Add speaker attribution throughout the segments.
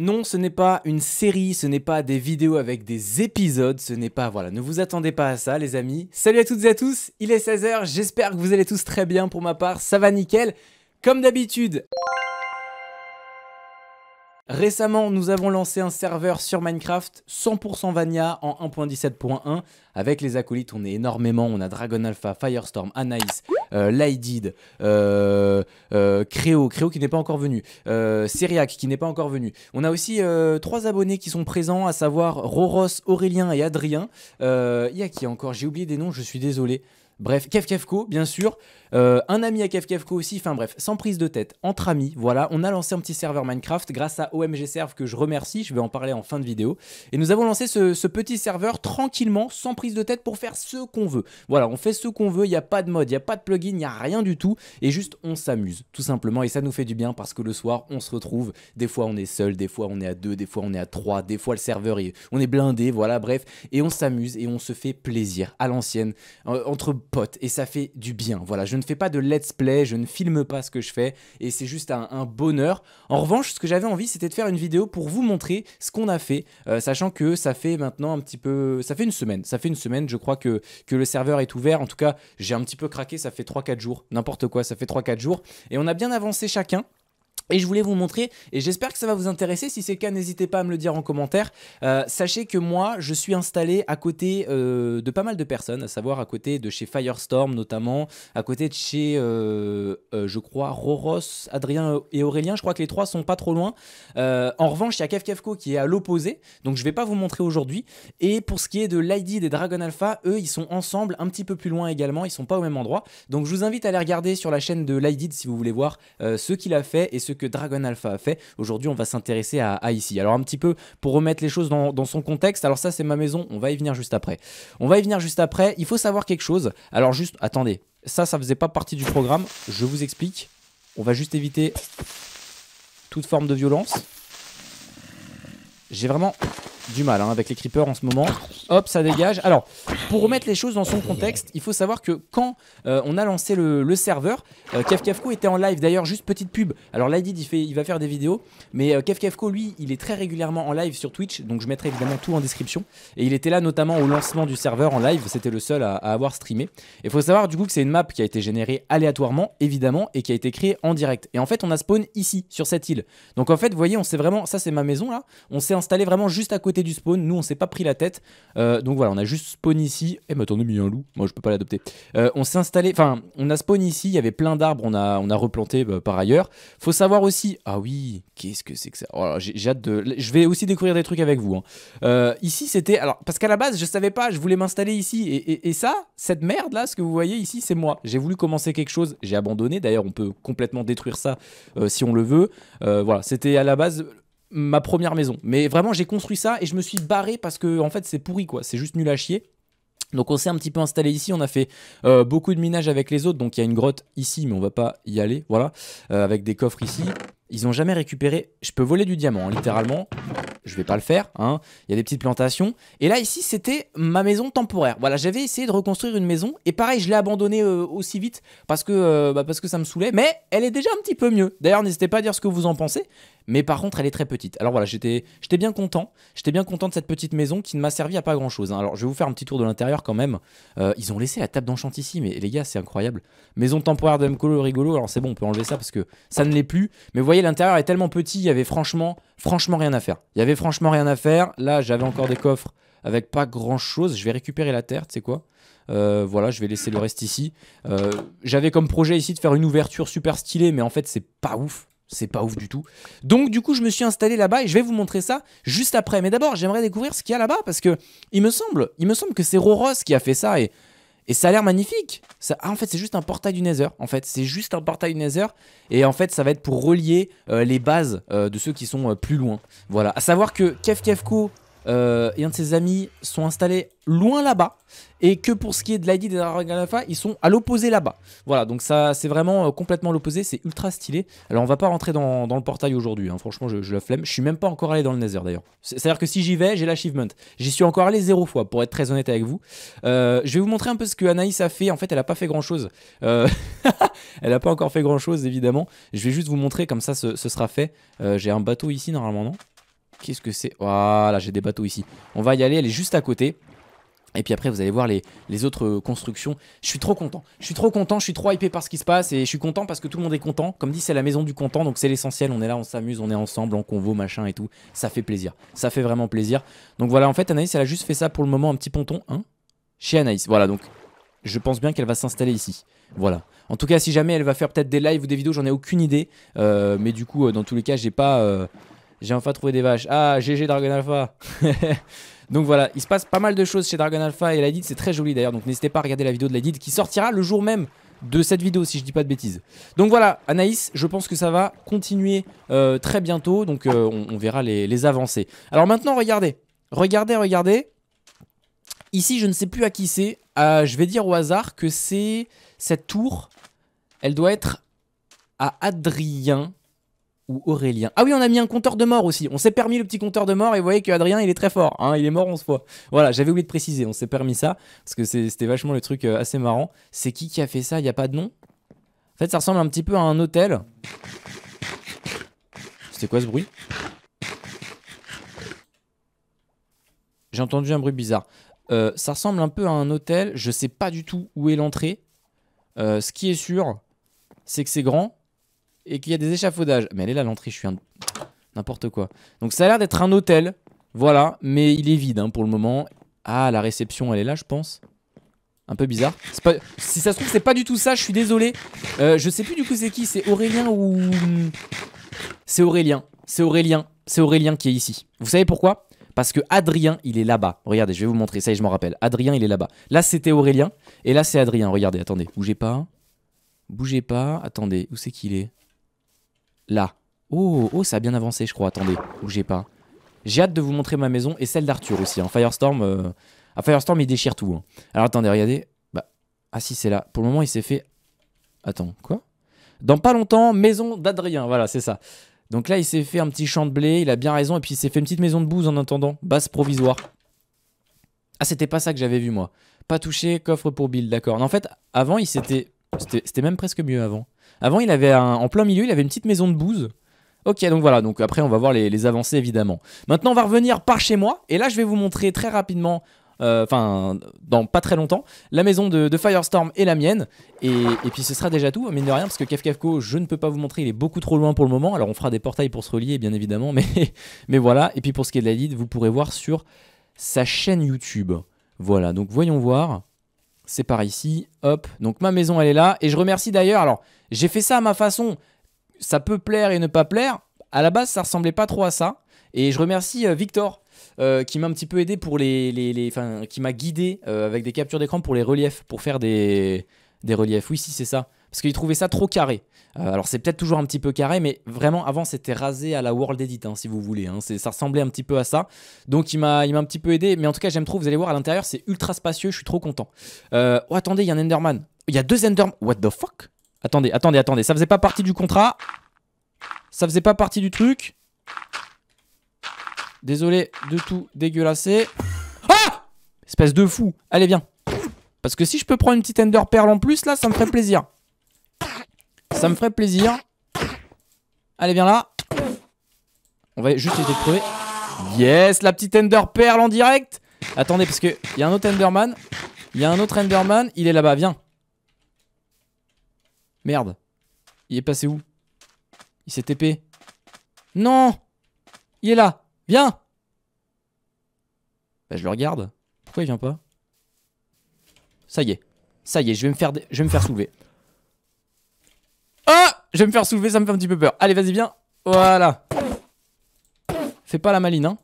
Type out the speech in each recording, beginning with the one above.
Speaker 1: Non, ce n'est pas une série, ce n'est pas des vidéos avec des épisodes, ce n'est pas... Voilà, ne vous attendez pas à ça les amis. Salut à toutes et à tous, il est 16h, j'espère que vous allez tous très bien pour ma part, ça va nickel, comme d'habitude. Récemment, nous avons lancé un serveur sur Minecraft 100% Vania en 1.17.1. Avec les acolytes, on est énormément. On a Dragon Alpha, Firestorm, Anaïs, euh, Lydid, euh, euh, Créo, Créo qui n'est pas encore venu, euh, qui n'est pas encore venu. On a aussi trois abonnés qui sont présents, à savoir Roros, Aurélien et Adrien. Il y a qui encore J'ai oublié des noms, je suis désolé. Bref, KevKevCo, bien sûr. Euh, un ami à KevKevCo aussi. Enfin bref, sans prise de tête, entre amis. Voilà, on a lancé un petit serveur Minecraft grâce à OMG Serve que je remercie. Je vais en parler en fin de vidéo. Et nous avons lancé ce, petit serveur tranquillement, sans prise de tête, pour faire ce qu'on veut. Voilà, on fait ce qu'on veut. Il n'y a pas de mode, il n'y a pas de plugin, il n'y a rien du tout. Et juste, on s'amuse, tout simplement. Et ça nous fait du bien parce que le soir, on se retrouve. Des fois, on est seul, des fois, on est à deux, des fois, on est à trois, des fois, le serveur, on est blindé. Voilà, bref. Et on s'amuse et on se fait plaisir à l'ancienne. Euh, entre potes et ça fait du bien. Voilà, je ne fais pas de let's play, je ne filme pas ce que je fais et c'est juste un, bonheur. En revanche, ce que j'avais envie, c'était de faire une vidéo pour vous montrer ce qu'on a fait, euh, sachant que ça fait maintenant un petit peu, ça fait une semaine, ça fait une semaine, je crois que, que le serveur est ouvert. En tout cas, j'ai un petit peu craqué, ça fait 3-4 jours, n'importe quoi, ça fait 3-4 jours et on a bien avancé chacun. Et je voulais vous montrer, et j'espère que ça va vous intéresser. Si c'est le cas, n'hésitez pas à me le dire en commentaire. Euh, sachez que moi, je suis installé à côté euh, de pas mal de personnes, à savoir à côté de chez Firestorm notamment, à côté de chez, euh, je crois, Roros, Adrien et Aurélien. Je crois que les trois sont pas trop loin. en revanche, il y a KevKevCo qui est à l'opposé, donc je vais pas vous montrer aujourd'hui. Et pour ce qui est de l'ID et Dragon Alpha, eux, ils sont ensemble, un petit peu plus loin également, ils sont pas au même endroit. Donc je vous invite à aller regarder sur la chaîne de l'ID si vous voulez voir ce qu'il a fait et ce que Dragon Alpha a fait. Aujourd'hui, on va s'intéresser à, ici. Alors un petit peu pour remettre les choses dans, dans son contexte. Alors ça, c'est ma maison. On va y venir juste après. On va y venir juste après. Il faut savoir quelque chose. Alors juste, attendez. Ça, ça faisait pas partie du programme. Je vous explique. On va juste éviter toute forme de violence. J'ai vraiment du mal hein, avec les creepers en ce moment. Hop, ça dégage. Alors, pour remettre les choses dans son contexte, il faut savoir que quand euh, on a lancé le, serveur, euh, était en live. D'ailleurs, juste petite pub. Alors, Lydid, il, fait, il va faire des vidéos, mais euh, lui, il est très régulièrement en live sur Twitch, donc je mettrai évidemment tout en description. Et il était là notamment au lancement du serveur en live. C'était le seul à, avoir streamé. Il faut savoir du coup que c'est une map qui a été générée aléatoirement, évidemment, et qui a été créée en direct. Et en fait, on a spawn ici, sur cette île. Donc en fait, vous voyez, on s'est vraiment, ça c'est ma maison là, on s'est installé vraiment juste à côté du spawn. Nous, on s'est pas pris la tête. Euh, donc voilà, on a juste spawn ici. Et eh, mais attendez, mais il y a un loup. Moi, je peux pas l'adopter. Euh, on s'est installé. Enfin, on a spawn ici. Il y avait plein d'arbres. On a, on a replanté bah, par ailleurs. Faut savoir aussi. Ah oui, qu'est-ce que c'est que ça oh, J'ai hâte de. Je vais aussi découvrir des trucs avec vous. Hein. Euh, ici, c'était. Alors, parce qu'à la base, je savais pas. Je voulais m'installer ici. Et, et, ça, cette merde là, ce que vous voyez ici, c'est moi. J'ai voulu commencer quelque chose. J'ai abandonné. D'ailleurs, on peut complètement détruire ça si on le veut. voilà, c'était à la base ma première maison. Mais vraiment, j'ai construit ça et je me suis barré parce que en fait, c'est pourri quoi. C'est juste nul à chier. Donc on s'est un petit peu installé ici, on a fait euh, beaucoup de minage avec les autres, donc il y a une grotte ici, mais on va pas y aller, voilà, euh, avec des coffres ici. Ils ont jamais récupéré, je peux voler du diamant, hein, littéralement, je vais pas le faire, hein. il y a des petites plantations. Et là ici, c'était ma maison temporaire. Voilà, j'avais essayé de reconstruire une maison, et pareil, je l'ai abandonnée euh, aussi vite, parce que, bah, parce que ça me saoulait, mais elle est déjà un petit peu mieux. D'ailleurs, n'hésitez pas à dire ce que vous en pensez, mais par contre elle est très petite. Alors voilà, j'étais bien content, j'étais bien content de cette petite maison qui ne m'a servi à pas grand chose. Hein. Alors je vais vous faire un petit tour de l'intérieur quand même. Euh, ils ont laissé la table d'enchant ici, mais les gars c'est incroyable. Maison temporaire de rigolo, alors c'est bon, on peut enlever ça parce que ça ne l'est plus. Mais vous voyez, l'intérieur est tellement petit, il y avait franchement, franchement rien à faire. Il y avait franchement rien à faire. Là j'avais encore des coffres avec pas grand chose. Je vais récupérer la terre, tu sais quoi euh, voilà, je vais laisser le reste ici. Euh, j'avais comme projet ici de faire une ouverture super stylée, mais en fait, c'est pas ouf. C'est pas ouf du tout. Donc du coup, je me suis installé là-bas et je vais vous montrer ça juste après. Mais d'abord, j'aimerais découvrir ce qu'il y a là-bas parce que il me semble, il me semble que c'est Roros qui a fait ça et, et ça a l'air magnifique. Ça, ah, en fait, c'est juste un portail du Nether. En fait, c'est juste un portail du Nether et en fait, ça va être pour relier euh, les bases euh, de ceux qui sont euh, plus loin. Voilà. À savoir que Kefkefko euh, et un de ses amis sont installés loin là-bas et que pour ce qui est de l'ID des Araganafa, ils sont à l'opposé là-bas. Voilà, donc ça c'est vraiment euh, complètement l'opposé, c'est ultra stylé. Alors on va pas rentrer dans, le portail aujourd'hui, hein. franchement je, la flemme, je suis même pas encore allé dans le Nether d'ailleurs. C'est-à-dire que si j'y vais, j'ai l'achievement. J'y suis encore allé zéro fois, pour être très honnête avec vous. Euh, je vais vous montrer un peu ce que Anaïs a fait, en fait elle a pas fait grand-chose. elle a pas encore fait grand-chose évidemment. Je vais juste vous montrer, comme ça ce, sera fait. j'ai un bateau ici normalement, non Qu'est-ce que c'est Voilà, j'ai des bateaux ici. On va y aller, elle est juste à côté. Et puis après, vous allez voir les, les, autres constructions. Je suis trop content. Je suis trop content. Je suis trop hypé par ce qui se passe. Et je suis content parce que tout le monde est content. Comme dit, c'est la maison du content. Donc c'est l'essentiel. On est là, on s'amuse, on est ensemble, en convo, machin et tout. Ça fait plaisir. Ça fait vraiment plaisir. Donc voilà, en fait, Anaïs, elle a juste fait ça pour le moment. Un petit ponton, hein Chez Anaïs. Voilà, donc je pense bien qu'elle va s'installer ici. Voilà. En tout cas, si jamais elle va faire peut-être des lives ou des vidéos, j'en ai aucune idée. Euh, mais du coup, euh, dans tous les cas, j'ai pas. Euh, j'ai enfin trouvé des vaches. Ah, GG Dragon Alpha. donc voilà, il se passe pas mal de choses chez Dragon Alpha et l'Edit, c'est très joli d'ailleurs. Donc n'hésitez pas à regarder la vidéo de l'Edit qui sortira le jour même de cette vidéo si je dis pas de bêtises. Donc voilà, Anaïs, je pense que ça va continuer euh, très bientôt. Donc euh, on, verra les, avancées. Alors maintenant, regardez. Regardez, regardez. Ici, je ne sais plus à qui c'est. Ah, je vais dire au hasard que c'est cette tour. Elle doit être à Adrien ou Aurélien. Ah oui, on a mis un compteur de mort aussi. On s'est permis le petit compteur de mort et vous voyez qu'Adrien, il est très fort. Hein. il est mort 11 fois. Voilà, j'avais oublié de préciser. On s'est permis ça parce que c'était vachement le truc euh, assez marrant. C'est qui qui a fait ça Il n'y a pas de nom En fait, ça ressemble un petit peu à un hôtel. C'était quoi ce bruit J'ai entendu un bruit bizarre. Euh, ça ressemble un peu à un hôtel. Je sais pas du tout où est l'entrée. Euh, ce qui est sûr, c'est que c'est grand et qu'il y a des échafaudages. Mais elle est là, l'entrée, je suis un... N'importe quoi. Donc ça a l'air d'être un hôtel, voilà, mais il est vide hein, pour le moment. Ah, la réception, elle est là, je pense. Un peu bizarre. Si ça se trouve, c'est pas du tout ça, je suis désolé. Euh, je sais plus du coup c'est qui, c'est Aurélien ou... C'est Aurélien, c'est Aurélien, c'est Aurélien qui est ici. Vous savez pourquoi parce que Adrien, il est là-bas. Regardez, je vais vous montrer, ça y est, je m'en rappelle. Adrien, il est là-bas. Là, c'était Aurélien, et là, c'est Adrien. Regardez, attendez, bougez pas. Bougez pas, attendez, où c'est qu'il est, Là. Oh, oh, ça a bien avancé, je crois. Attendez, j'ai pas. J'ai hâte de vous montrer ma maison et celle d'Arthur aussi. En hein. Firestorm, euh... Ah, Firestorm, il déchire tout. Hein. Alors attendez, regardez. Bah, ah si, c'est là. Pour le moment, il s'est fait. Attends, quoi Dans pas longtemps, maison d'Adrien. Voilà, c'est ça. Donc là, il s'est fait un petit champ de blé. Il a bien raison. Et puis, il s'est fait une petite maison de bouse en attendant. Base provisoire. Ah, c'était pas ça que j'avais vu, moi. Pas touché, coffre pour build, d'accord. En fait, avant, il s'était. C'était même presque mieux avant. Avant, il avait un, en plein milieu, il avait une petite maison de bouse. Ok, donc voilà, donc après on va voir les, avancées évidemment. Maintenant on va revenir par chez moi, et là je vais vous montrer très rapidement, euh, enfin dans pas très longtemps, la maison de, Firestorm et la mienne, et, puis ce sera déjà tout, mais de rien, parce que Kafkafko je ne peux pas vous montrer, il est beaucoup trop loin pour le moment, alors on fera des portails pour se relier bien évidemment, mais, mais voilà, et puis pour ce qui est de la lead, vous pourrez voir sur sa chaîne YouTube. Voilà, donc voyons voir c'est par ici, hop. Donc ma maison, elle est là. Et je remercie d'ailleurs, alors j'ai fait ça à ma façon, ça peut plaire et ne pas plaire. À la base, ça ressemblait pas trop à ça. Et je remercie euh, Victor. Euh, qui m'a un petit peu aidé pour les, les, qui m'a guidé euh, avec des captures d'écran pour les reliefs, pour faire des, des reliefs. Oui, si c'est ça parce qu'il trouvait ça trop carré. Euh, alors c'est peut-être toujours un petit peu carré, mais vraiment avant c'était rasé à la World Edit, hein, si vous voulez. Hein. ça ressemblait un petit peu à ça. Donc il m'a, il m'a un petit peu aidé, mais en tout cas j'aime trop. Vous allez voir à l'intérieur, c'est ultra spacieux. Je suis trop content. Euh, oh attendez, il y a un Enderman. Il y a deux Enderman. What the fuck Attendez, attendez, attendez. Ça faisait pas partie du contrat. Ça faisait pas partie du truc. Désolé de tout dégueulasser. Ah Espèce de fou. Allez, viens. Parce que si je peux prendre une petite Ender Pearl en plus, là, ça me ferait plaisir. Ça me ferait plaisir. Allez, viens là. On va juste essayer de trouver. Yes, la petite Ender Pearl en direct. Attendez, parce il y a un autre Enderman. Il y a un autre Enderman. Il est là-bas, viens. Merde. Il est passé où Il s'est TP. Non Il est là. Viens Bah, je le regarde. Pourquoi il vient pas Ça y est. Ça y est, je vais me faire, je vais me faire soulever oh Je vais me faire soulever, ça me fait un petit peu peur. Allez, vas-y, viens. Voilà. Fais pas la maline, hein.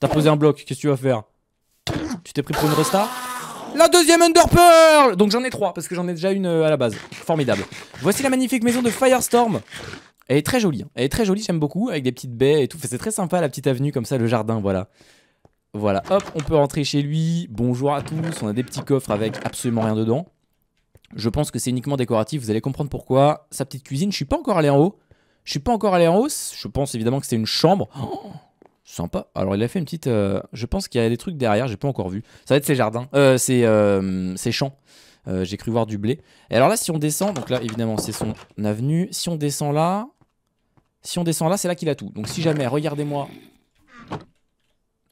Speaker 1: T'as posé un bloc, qu'est-ce que tu vas faire Tu t'es pris pour une resta La deuxième Under Pearl Donc j'en ai trois, parce que j'en ai déjà une euh, à la base. Formidable. Voici la magnifique maison de Firestorm. Elle est très jolie. Hein. Elle est très jolie, j'aime beaucoup, avec des petites baies et tout. C'est très sympa la petite avenue comme ça, le jardin, voilà. Voilà, hop, on peut rentrer chez lui. Bonjour à tous. On a des petits coffres avec absolument rien dedans. Je pense que c'est uniquement décoratif, vous allez comprendre pourquoi. Sa petite cuisine, je suis pas encore allé en haut. Je suis pas encore allé en haut, je pense évidemment que c'est une chambre. Oh, sympa. Alors il a fait une petite... Euh, je pense qu'il y a des trucs derrière, j'ai pas encore vu. Ça va être ses jardins, euh, ses, euh, champs. Euh, j'ai cru voir du blé. Et alors là, si on descend, donc là évidemment c'est son avenue. Si on descend là, si on descend là, c'est là qu'il a tout. Donc si jamais, regardez-moi.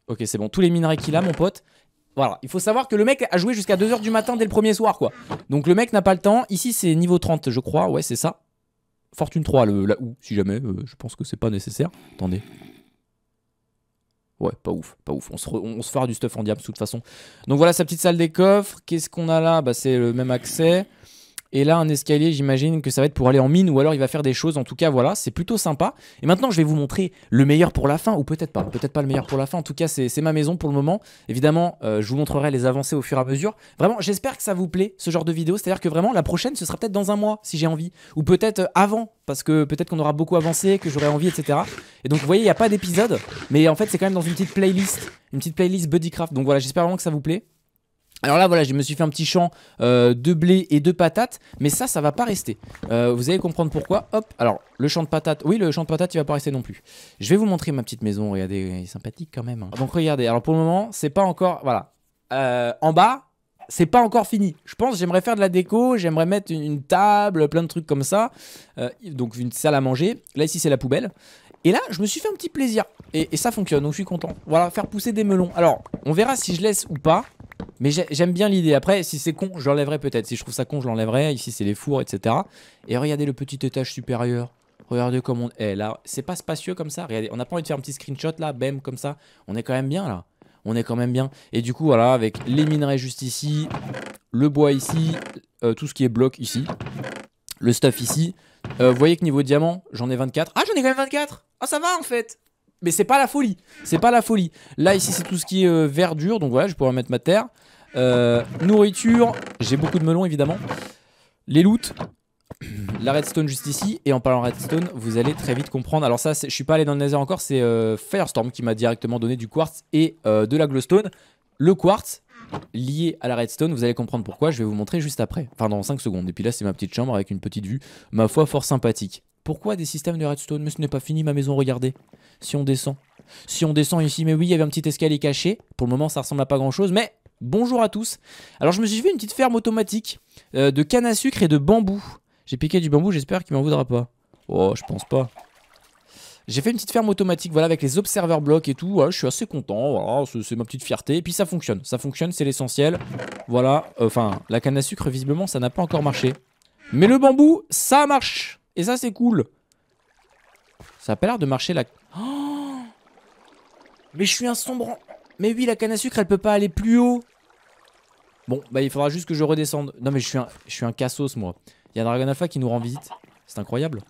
Speaker 1: Ok, c'est bon. Tous les minerais qu'il a, mon pote, voilà, il faut savoir que le mec a joué jusqu'à 2h du matin dès le premier soir, quoi. Donc le mec n'a pas le temps. Ici, c'est niveau 30, je crois. Ouais, c'est ça. Fortune 3, le, là où, si jamais. Euh, je pense que c'est pas nécessaire. Attendez. Ouais, pas ouf, pas ouf. On se, fera du stuff en diable, de toute façon. Donc voilà, sa petite salle des coffres. Qu'est-ce qu'on a là Bah, c'est le même accès. Et là, un escalier, j'imagine que ça va être pour aller en mine ou alors il va faire des choses. En tout cas, voilà, c'est plutôt sympa. Et maintenant, je vais vous montrer le meilleur pour la fin ou peut-être pas. Peut-être pas le meilleur pour la fin. En tout cas, c'est ma maison pour le moment. Évidemment, euh, je vous montrerai les avancées au fur et à mesure. Vraiment, j'espère que ça vous plaît ce genre de vidéo. C'est-à-dire que vraiment, la prochaine, ce sera peut-être dans un mois si j'ai envie ou peut-être euh, avant parce que peut-être qu'on aura beaucoup avancé, que j'aurai envie, etc. Et donc, vous voyez, il n'y a pas d'épisode, mais en fait, c'est quand même dans une petite playlist, une petite playlist Buddycraft. Donc voilà, j'espère vraiment que ça vous plaît. Alors là, voilà, je me suis fait un petit champ euh, de blé et de patates, mais ça, ça va pas rester. Euh, vous allez comprendre pourquoi. Hop, alors le champ de patates, oui, le champ de patates, il va pas rester non plus. Je vais vous montrer ma petite maison, regardez, elle est sympathique quand même. Hein. Donc regardez, alors pour le moment, c'est pas encore, voilà, euh, en bas, c'est pas encore fini. Je pense, j'aimerais faire de la déco, j'aimerais mettre une, table, plein de trucs comme ça. donc une salle à manger. Là ici, c'est la poubelle. Et là, je me suis fait un petit plaisir. Et, ça fonctionne, donc je suis content. Voilà, faire pousser des melons. Alors, on verra si je laisse ou pas. Mais j'aime bien l'idée. Après, si c'est con, je l'enlèverai peut-être. Si je trouve ça con, je l'enlèverai. Ici, c'est les fours, etc. Et regardez le petit étage supérieur. Regardez comment on est eh, là. C'est pas spacieux comme ça. Regardez, on n'a pas envie de faire un petit screenshot là, bam, comme ça. On est quand même bien là. On est quand même bien. Et du coup, voilà, avec les minerais juste ici, le bois ici, euh, tout ce qui est bloc ici, le stuff ici. Euh, vous voyez que niveau diamant, j'en ai 24. Ah, j'en ai quand même 24 ah, ça va en fait. Mais c'est pas la folie. C'est pas la folie. Là, ici, c'est tout ce qui est euh, verdure. Donc voilà, je pourrais mettre ma terre. Euh, nourriture. J'ai beaucoup de melons, évidemment. Les loots. La redstone juste ici. Et en parlant redstone, vous allez très vite comprendre. Alors ça, je suis pas allé dans le nether encore. C'est euh, Firestorm qui m'a directement donné du quartz et de la glowstone. Le quartz lié à la redstone, vous allez comprendre pourquoi, je vais vous montrer juste après, enfin dans 5 secondes. Et puis là c'est ma petite chambre avec une petite vue, ma foi fort sympathique. Pourquoi des systèmes de redstone Mais ce n'est pas fini ma maison, regardez. Si on descend. Si on descend ici, mais oui, il y avait un petit escalier caché. Pour le moment, ça ressemble à pas grand-chose, mais bonjour à tous. Alors, je me suis fait une petite ferme automatique euh, de canne à sucre et de bambou. J'ai piqué du bambou, j'espère qu'il m'en voudra pas. Oh, je pense pas. J'ai fait une petite ferme automatique, voilà, avec les observer blocs et tout. je suis assez content, c'est ma petite fierté. Et puis ça fonctionne, ça fonctionne, c'est l'essentiel. Voilà, euh, enfin, la canne à sucre, visiblement, ça n'a pas encore marché. Mais le bambou, ça marche et ça, c'est cool. Ça a pas l'air de marcher là. Mais je suis un sombre. Mais oui, la canne à sucre, elle peut pas aller plus haut. Bon, bah il faudra juste que je redescende. Non mais je suis un, je suis un cassos moi. Il y a Dragon Alpha qui nous rend visite. C'est incroyable.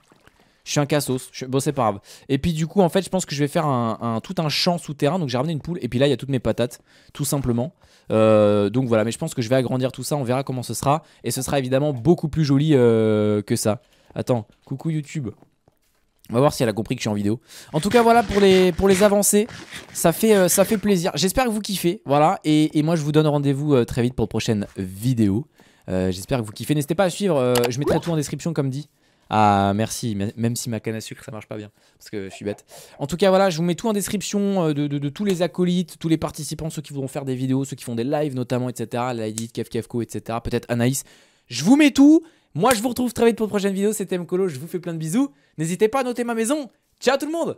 Speaker 1: Je suis un cassos. Je... Bon c'est pas grave. Et puis du coup en fait je pense que je vais faire un, tout un champ souterrain. Donc j'ai ramené une poule. Et puis là il y a toutes mes patates. Tout simplement. Euh, donc voilà mais je pense que je vais agrandir tout ça. On verra comment ce sera. Et ce sera évidemment beaucoup plus joli euh, que ça. Attends, coucou YouTube. On va voir si elle a compris que je suis en vidéo. En tout cas, voilà pour les, pour les avancées. Ça fait, euh, ça fait plaisir. J'espère que vous kiffez. Voilà. Et, moi, je vous donne rendez-vous euh, très vite pour prochaine prochaines vidéos. Euh, j'espère que vous kiffez. N'hésitez pas à suivre. je mettrai tout en description, comme dit. Ah, merci. Même si ma canne à sucre, ça marche pas bien. Parce que je suis bête. En tout cas, voilà. Je vous mets tout en description de, tous les acolytes, tous les participants, ceux qui voudront faire des vidéos, ceux qui font des lives notamment, etc. Kev Kefkefko, etc. Peut-être Anaïs. Je vous mets tout. Moi, je vous retrouve très vite pour une prochaine vidéo. C'était Mkolo, je vous fais plein de bisous. N'hésitez pas à noter ma maison. Ciao tout le monde